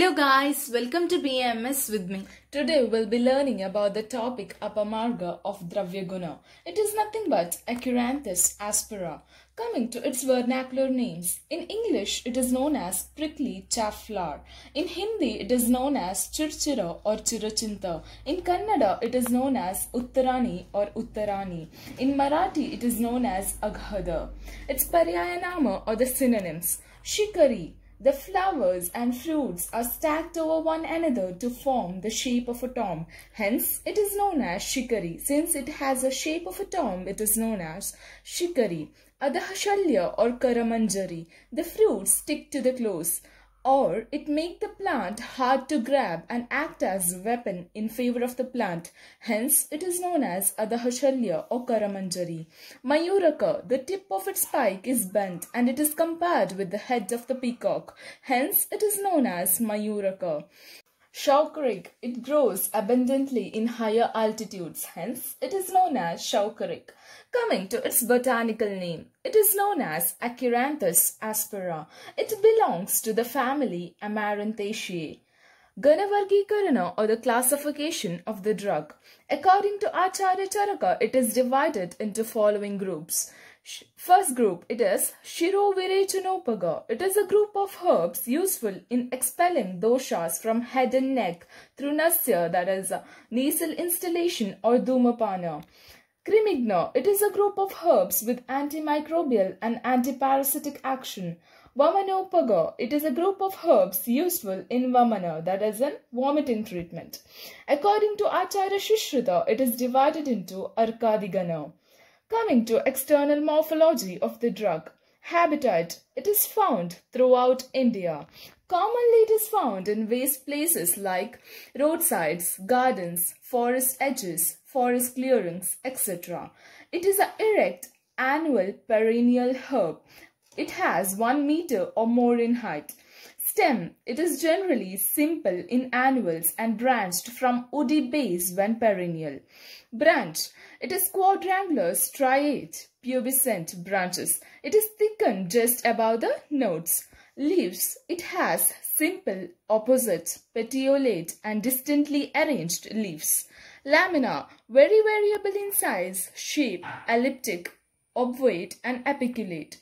Hello guys, welcome to BMS with me. Today we'll be learning about the topic Apamarga of Dravyaguna. It is nothing but Acuranthus aspera. Coming to its vernacular names, in English it is known as prickly flower. In Hindi it is known as churchira or churachinta. In Kannada it is known as Uttarani or Uttarani. In Marathi it is known as Aghada. Its paryayanama or the synonyms, shikari, the flowers and fruits are stacked over one another to form the shape of a tomb. Hence, it is known as shikari. Since it has a shape of a tomb, it is known as shikari. Adhasalya or karamanjari. The fruits stick to the clothes or it make the plant hard to grab and act as weapon in favor of the plant. Hence, it is known as adahashalya or Karamanjari. Mayuraka, the tip of its spike is bent and it is compared with the head of the peacock. Hence, it is known as Mayuraka. Shawkarik, it grows abundantly in higher altitudes, hence it is known as Shawkarik. Coming to its botanical name, it is known as Achiranthus aspera. It belongs to the family Amaranthaceae. Ganavargikarana or the classification of the drug. According to Acharya Charaka, it is divided into following groups. First group, it is Shirovirechanopaga. It is a group of herbs useful in expelling doshas from head and neck through nasya, that is uh, nasal instillation or dhumapana. Krimigna. it is a group of herbs with antimicrobial and antiparasitic action. Vamanopaga, it is a group of herbs useful in vamana, that is in vomiting treatment. According to Acharya Shishruta, it is divided into Arkadigana. Coming to external morphology of the drug, habitat, it is found throughout India. Commonly it is found in waste places like roadsides, gardens, forest edges, forest clearings, etc. It is an erect annual perennial herb. It has 1 meter or more in height. Stem. It is generally simple in annuals and branched from woody base when perennial. Branch. It is quadrangular striate, pubescent branches. It is thickened just above the nodes. Leaves. It has simple, opposite, petiolate and distantly arranged leaves. Lamina. Very variable in size, shape, elliptic, obovate and apiculate.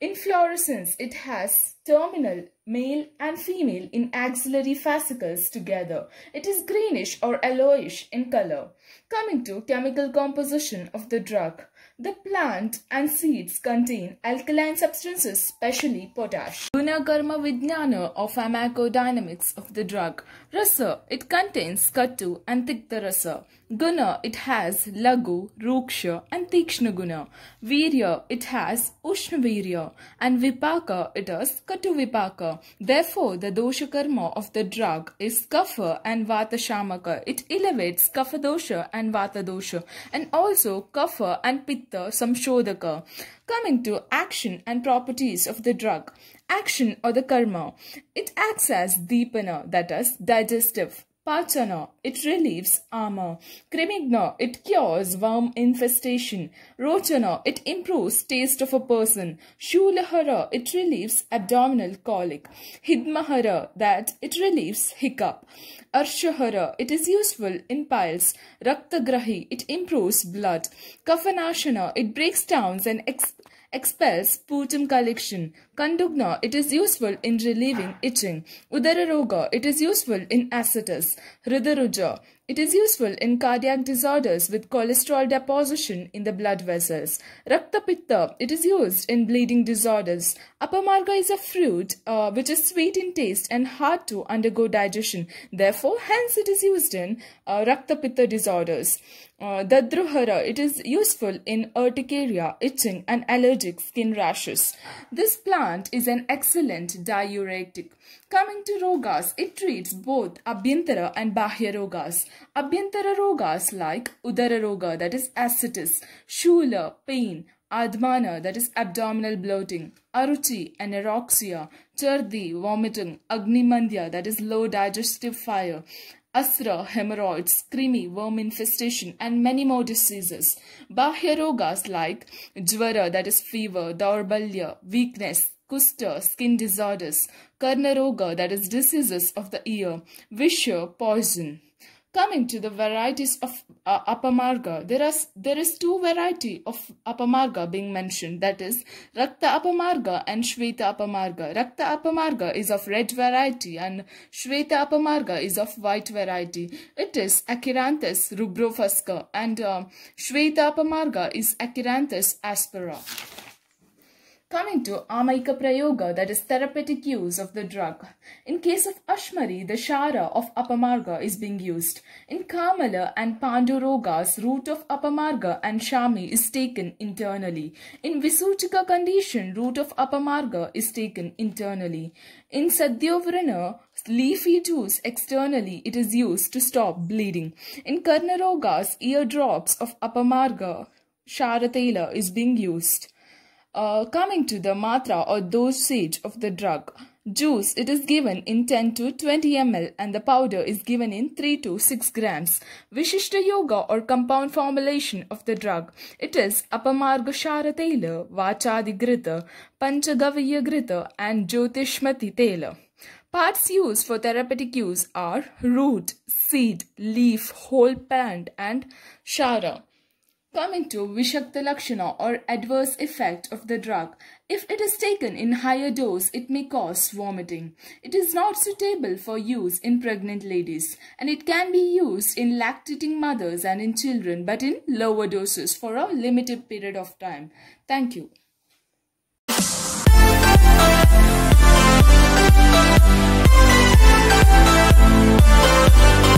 Inflorescence. It has terminal male and female in axillary fascicles together. It is greenish or yellowish in color. Coming to chemical composition of the drug. The plant and seeds contain alkaline substances, especially potash. Gunakarma Vidnana or pharmacodynamics of the drug. Rasa, it contains Kattu and rasa. Guna it has Lagu, Ruksha and Tikshna Guna. Virya it has virya and Vipaka it is Katu Vipaka. Therefore the dosha karma of the drug is Kapha and Vata Shamaka. It elevates Kapha dosha and Vata dosha and also Kapha and Pitta Samshodaka. Coming to action and properties of the drug. Action or the karma. It acts as Deepana that is digestive. Pachana, it relieves armor. Krimigna, it cures worm infestation. Rochana, it improves taste of a person. Shulahara, it relieves abdominal colic. Hidmahara, that it relieves hiccup. Arshahara, it is useful in piles. Raktagrahi, it improves blood. Kafanashana, it breaks down and expels putum collection. Kandugna, it is useful in relieving itching. Udararoga, it is useful in ascites. Hridaruja, it is useful in cardiac disorders with cholesterol deposition in the blood vessels. Raktapitta, it is used in bleeding disorders. Apamarga is a fruit uh, which is sweet in taste and hard to undergo digestion. Therefore, hence it is used in uh, Raktapitta disorders. Uh, Dadruhara, it is useful in urticaria, itching and allergic skin rashes. This plant is an excellent diuretic. Coming to rogas, it treats both abhyantara and bahya rogas. Abhyantara rogas like Udara roga that is ascites, Schuler pain, Admana that is abdominal bloating, Aruchi anorexia, Chardi vomiting, Agnimandya that is low digestive fire, Asra, hemorrhoids, creamy worm infestation, and many more diseases. Bahya rogas like Jwara, that is fever, Daurbalya, weakness, Kusta, skin disorders, Karnaroga, that is diseases of the ear, Vishya, poison. Coming to the varieties of uh, apamarga, there, are, there is two variety of apamarga being mentioned, that is Rakta apamarga and Shweta apamarga. Rakta apamarga is of red variety and Shweta apamarga is of white variety. It is Achiranthus rubrofusca and uh, Shweta apamarga is Achiranthus aspera. Coming to Amaika Prayoga, that is therapeutic use of the drug. In case of Ashmari, the Shara of Apamarga is being used. In Kamala and Panduroga's root of Apamarga and Shami is taken internally. In visuchika condition, root of Apamarga is taken internally. In Sadhyovrana, leafy juice externally it is used to stop bleeding. In Karnaroga's eardrops of Apamarga, Sharatela is being used. Uh, coming to the matra or dosage of the drug. Juice, it is given in 10 to 20 ml and the powder is given in 3 to 6 grams. Vishishta yoga or compound formulation of the drug. It is apamargashara Shara Vachadi Grita, Panchagavya Grita and Jyotishmati Tela. Parts used for therapeutic use are root, seed, leaf, whole plant and shara. Coming to Vishakta Lakshana or adverse effect of the drug. If it is taken in higher dose, it may cause vomiting. It is not suitable for use in pregnant ladies and it can be used in lactating mothers and in children but in lower doses for a limited period of time. Thank you. Thank you.